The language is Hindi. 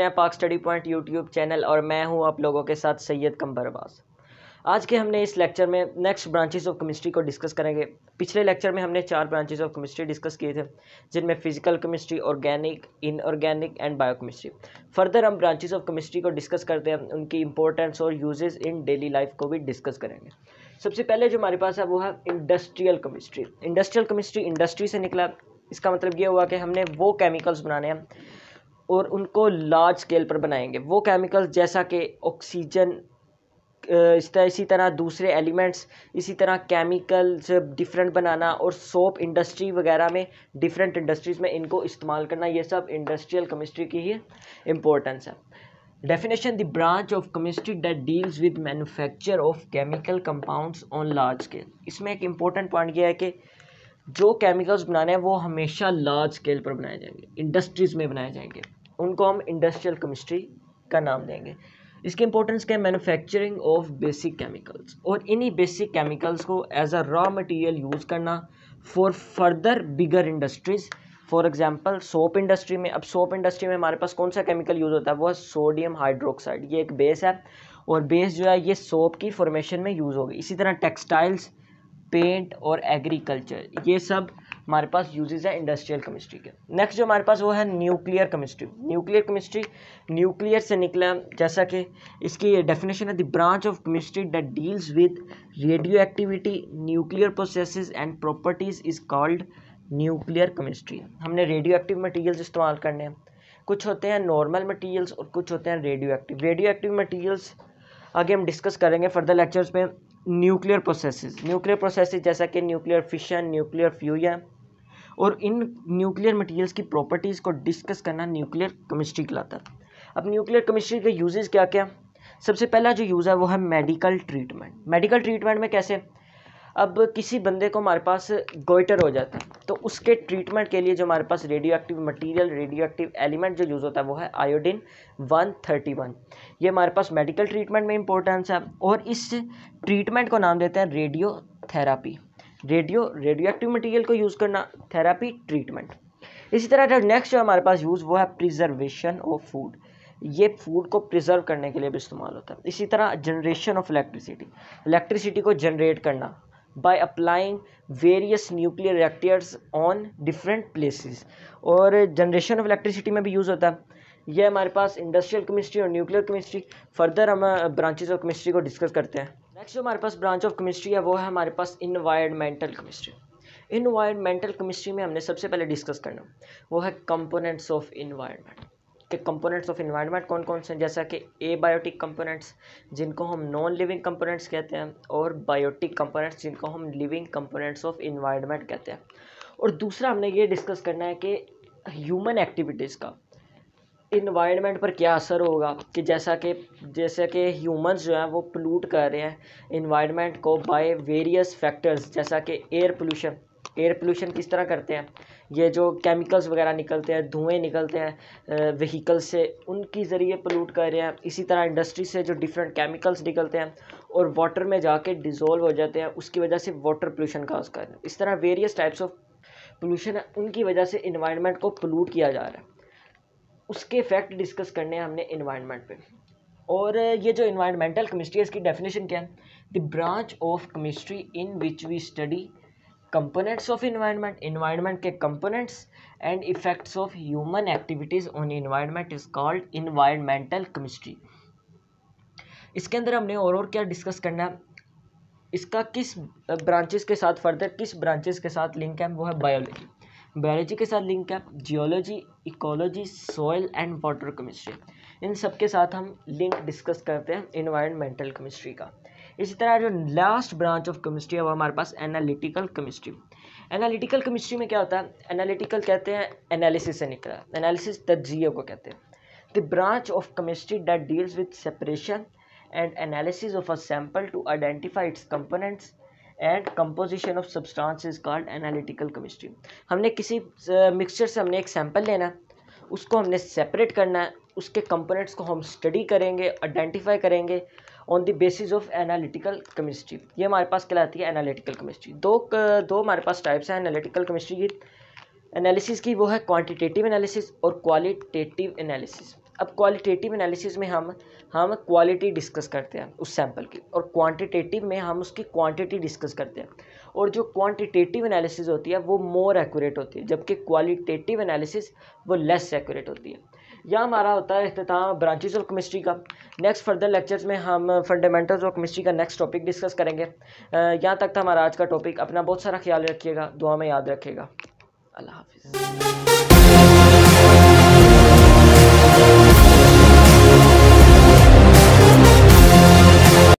रहे हैं पाक स्टडी पॉइंट यूट्यूब चैनल और मैं हूं आप लोगों के साथ सैयद कंबरबाज आज के हमने इस लेक्चर में नेक्स्ट ब्रांचेस ऑफ केमिस्ट्री को डिस्कस करेंगे पिछले लेक्चर में हमने चार ब्रांचेस ऑफ केमिस्ट्री डिस्कस किए थे जिनमें physical chemistry organic inorganic and biochemistry further हम ब्रांचेस ऑफ केमिस्ट्री को डिस्कस करते हैं उनकी इंपॉर्टेंस और यूजेस इन डेली लाइफ को भी डिस्कस करेंगे सबसे पहले जो हमारे पास है वो है industrial chemistry industrial chemistry industry से निकला इसका मतलब ये हुआ कि हमने वो केमिकल्स बनाने हैं और उनको लार्ज स्केल पर बनाएंगे वो केमिकल्स जैसा कि ऑक्सीजन इस तरह इसी तरह दूसरे एलिमेंट्स इसी तरह केमिकल्स डिफरेंट बनाना और सोप इंडस्ट्री वगैरह में डिफरेंट इंडस्ट्रीज़ में इनको इस्तेमाल करना ये सब इंडस्ट्रियल केमिस्ट्री की ही इम्पोर्टेंस है definition the branch of chemistry that deals with manufacture of chemical compounds on large scale इसमें एक इंपॉर्टेंट पॉइंट यह है कि जो केमिकल्स बनाने हैं वो हमेशा लार्ज स्केल पर बनाए जाएंगे इंडस्ट्रीज में बनाए जाएंगे उनको हम इंडस्ट्रियल केमिस्ट्री का नाम देंगे इसकी इंपॉर्टेंस क्या है मैन्युफैक्चरिंग ऑफ बेसिक केमिकल्स और इन्हीं बेसिक केमिकल्स को as a raw material use करना for further bigger industries for example soap industry में अब सोप इंडस्ट्री में हमारे पास कौन सा केमिकल यूज़ होता है वो है सोडियम हाइड्रोक्साइड ये एक बेस है और बेस जो है ये सोप की फॉर्मेशन में यूज़ होगी इसी तरह टेक्सटाइल्स पेंट और एग्रीकल्चर ये सब हमारे पास यूजेज है इंडस्ट्रियल केमिस्ट्री के नेक्स्ट जो हमारे पास वो है nuclear chemistry nuclear chemistry nuclear से निकला जैसा कि इसकी डेफिनेशन है the branch of chemistry that deals with radioactivity nuclear process and properties is called nuclear chemistry हमने रेडियो एक्टिव मटीरियल्स इस्तेमाल करने हैं कुछ होते हैं नॉर्मल मटीरियल्स और कुछ होते हैं radioactive radioactive materials आगे हम डिस्कस करेंगे फर्दर लेक्चर्स में न्यूक्लियर प्रोसेसेस न्यूक्लियर प्रोसेसेस जैसा कि न्यूक्लियर फिशन न्यूक्लियर फ्यूजन और इन न्यूक्लियर मटेरियल्स की प्रॉपर्टीज़ को डिस्कस करना न्यूक्लियर केमिस्ट्री कहलाता है अब न्यूक्लियर केमिस्ट्री के यूजेस क्या क्या सबसे पहला जो यूज़ है वो है मेडिकल ट्रीटमेंट मेडिकल ट्रीटमेंट में कैसे अब किसी बंदे को हमारे पास गोइटर हो जाता है तो उसके ट्रीटमेंट के लिए जो हमारे पास radioactive material radioactive element जो यूज़ होता है वो है आयोडीन 131 ये हमारे पास मेडिकल ट्रीटमेंट में इंपॉर्टेंस है और इस ट्रीटमेंट को नाम देते हैं radiotherapy radio radioactive material को यूज़ करना थेरापी ट्रीटमेंट इसी तरह जो नेक्स्ट जो हमारे पास यूज़ वो है प्रिजर्वेशन ऑफ फूड ये फूड को प्रिजर्व करने के लिए भी इस्तेमाल होता है इसी तरह जनरेशन ऑफ इलेक्ट्रिसिटी इलेक्ट्रिसिटी को जनरेट करना by applying various nuclear reactors on different places और जनरेशन ऑफ इलेक्ट्रिसिटी में भी यूज़ होता है ये हमारे पास इंडस्ट्रियल केमिस्ट्री और न्यूक्लियर केमिस्ट्री फर्दर हम ब्रांचेज ऑफ केमिस्ट्री को डिस्कस करते हैं नेक्स्ट जो हमारे पास ब्रांच ऑफ केमिस्ट्री है वो है हमारे पास इन्वायरमेंटल केमिस्ट्री इन्वायरमेंटल केमिस्ट्री में हमने सबसे पहले डिस्कस करना वो है कंपोनेंट्स ऑफ इन्वायरमेंट के कंपोनेंट्स ऑफ इन्वायरमेंट कौन कौन से हैं जैसा कि ए बायोटिक कंपोनेंट्स जिनको हम नॉन लिविंग कंपोनेंट्स कहते हैं और बायोटिक कंपोनेंट्स जिनको हम लिविंग कंपोनेंट्स ऑफ इन्वायरमेंट कहते हैं और दूसरा हमने ये डिस्कस करना है कि ह्यूमन एक्टिविटीज़ का इन्वायरमेंट पर क्या असर होगा कि जैसा कि जैसे कि ह्यूमंस जो हैं वो पलूट कर रहे हैं इन्वायरमेंट को बाय वेरियस फैक्टर्स जैसा कि एयर पोल्यूशन एयर पोल्यूशन किस तरह करते हैं ये जो केमिकल्स वगैरह निकलते हैं धुएं निकलते हैं व्हीकल से उनकी ज़रिए पलूट कर रहे हैं इसी तरह इंडस्ट्री से जो डिफरेंट केमिकल्स निकलते हैं और वाटर में जाके डिज़ोल्व हो जाते हैं उसकी वजह से वाटर पोल्यूशन काज कर रहे हैं इस तरह वेरियस टाइप्स ऑफ पोल्यूशन है उनकी वजह से इन्वायरमेंट को पलूट किया जा रहा है उसके इफेक्ट डिस्कस करने हैं हमने इन्वायरमेंट पे और ये जो इन्वायरमेंटल केमिस्ट्री है इसकी डेफिनेशन क्या है the branch of chemistry in which we study components of environment environment के components and effects of human activities on environment is called environmental chemistry इसके अंदर हमने और और क्या डिस्कस करना है इसका किस ब्रांचेस के साथ फर्दर किस ब्रांचेस के साथ लिंक है वो है बायोलॉजी बायोलॉजी के साथ लिंक है geology ecology soil and water chemistry इन सब के साथ हम लिंक डिस्कस करते हैं इन्वायरमेंटल केमिस्ट्री का इसी तरह जो लास्ट ब्रांच ऑफ केमिस्ट्री है वो हमारे पास एनालिटिकल केमिस्ट्री एनालिटिकल केमिस्ट्री में क्या होता है एनालिटिकल कहते हैं एनालिसिस से निकला एनालिसिस तजिए को कहते हैं the branch of chemistry that deals with separation and analysis of a sample to identify its components and composition of substance is called analytical chemistry हमने किसी मिक्सचर uh, से हमने एक सैम्पल लेना उसको हमने सेपरेट करना है उसके कंपोनेंट्स को हम स्टडी करेंगे आइडेंटिफाई करेंगे on the basis of analytical chemistry ये हमारे पास कहलाती है एनालिटिकल केमिस्ट्री दो uh, दो हमारे पास टाइप्स हैं एनालिटिकल केमिस्ट्री की एनालिसिस की वो है क्वांटिटेटिव एनालिसिस और क्वालिटेटिव एनालिसिस अब क्वालिटेटिव एनालिसिस में हम हम क्वालिटी डिस्कस करते हैं उस सैंपल की और क्वांटिटेटिव में हम उसकी क्वांटिटी डिस्कस करते हैं और जो क्वांटिटेटिव एनालिसिस होती है वो मोर एक्यूरेट होती है जबकि क्वालिटेटिव एनालिसिस वो लेस एक्यूरेट होती है यह हमारा होता है अख्ताम ब्रांचेज ऑफ केमिस्ट्री का नेक्स्ट फर्दर लेक्चर्स में हम फंडामेंटल्स ऑफ केमिस्ट्री का नेक्स्ट टॉपिक डिस्कस करेंगे यहाँ तक था हमारा आज का टॉपिक अपना बहुत सारा ख्याल रखिएगा दुआ में याद रखिएगा अल्लाह हाफिज़